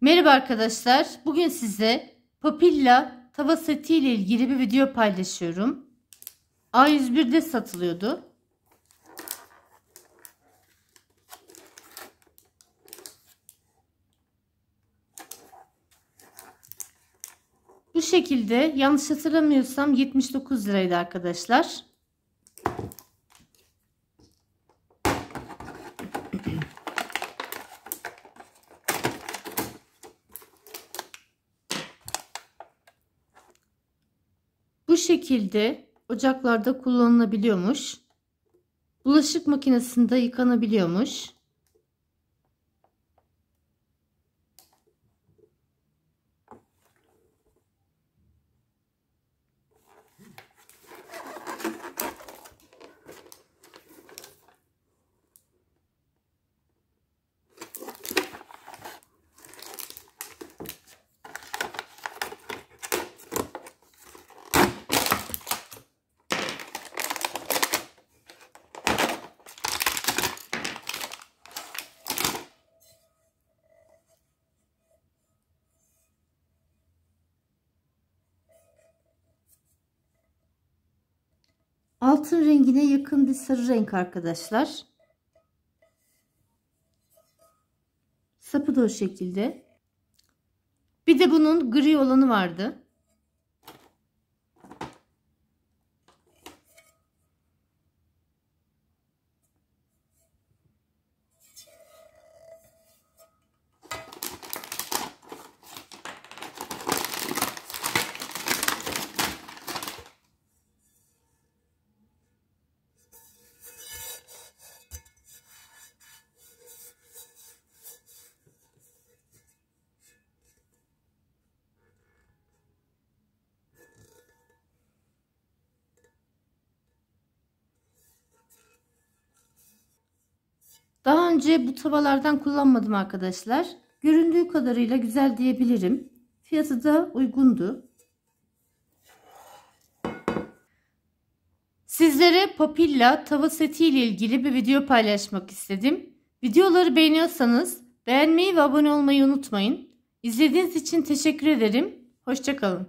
Merhaba arkadaşlar. Bugün size papilla tava seti ile ilgili bir video paylaşıyorum. A101'de satılıyordu. Bu şekilde yanlış hatırlamıyorsam 79 liraydı arkadaşlar. şekilde ocaklarda kullanılabiliyormuş. Bulaşık makinesinde yıkanabiliyormuş. Altın rengine yakın bir sarı renk arkadaşlar. Sapı da o şekilde. Bir de bunun gri olanı vardı. Daha önce bu tavalardan kullanmadım arkadaşlar. Göründüğü kadarıyla güzel diyebilirim. Fiyatı da uygundu. Sizlere papilla tava seti ile ilgili bir video paylaşmak istedim. Videoları beğeniyorsanız beğenmeyi ve abone olmayı unutmayın. İzlediğiniz için teşekkür ederim. Hoşçakalın.